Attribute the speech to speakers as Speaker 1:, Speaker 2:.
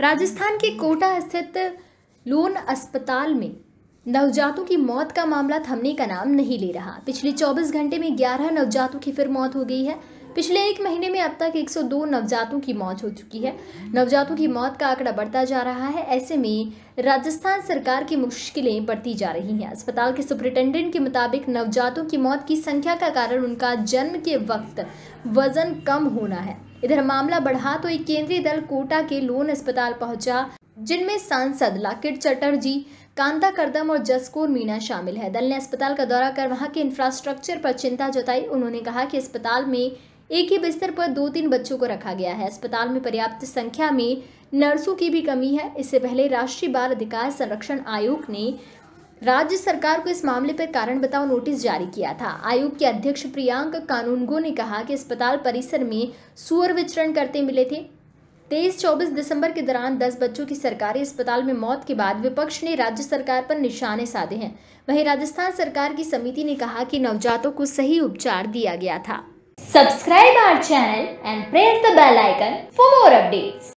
Speaker 1: राजस्थान के कोटा स्थित लोन अस्पताल में नवजातों की मौत का मामला थमने का नाम नहीं ले रहा पिछले 24 घंटे में 11 नवजातों की फिर मौत हो गई है पिछले एक महीने में अब तक 102 नवजातों की मौत हो चुकी है नवजातों की मौत का आंकड़ा बढ़ता जा रहा है ऐसे में राजस्थान सरकार की मुश्किलें बढ़ती जा रही हैं अस्पताल के सुपरिटेंडेंट के मुताबिक नवजातों की मौत की संख्या का कारण उनका जन्म के वक्त वजन कम होना है इधर मामला बढ़ा तो एक केंद्रीय दल कोटा के लोन अस्पताल पहुंचा जिनमें सांसद लाकिट चटर्जी कांता करदम और जसकोर मीणा शामिल है दल ने अस्पताल का दौरा कर वहां के इंफ्रास्ट्रक्चर पर चिंता जताई उन्होंने कहा कि अस्पताल में एक ही बिस्तर पर दो तीन बच्चों को रखा गया है अस्पताल में पर्याप्त संख्या में नर्सों की भी कमी है इससे पहले राष्ट्रीय बाल अधिकार संरक्षण आयोग ने राज्य सरकार को इस मामले पर कारण बताओ नोटिस जारी किया था आयोग के अध्यक्ष प्रियांक कानूनगो ने कहा कि अस्पताल परिसर में सुअर विचरण करते मिले थे तेईस चौबीस दिसंबर के दौरान दस बच्चों की सरकारी अस्पताल में मौत के बाद विपक्ष ने राज्य सरकार पर निशाने साधे हैं वहीं राजस्थान सरकार की समिति ने कहा कि नवजातों को सही उपचार दिया गया था subscribe our channel and press the bell icon for more updates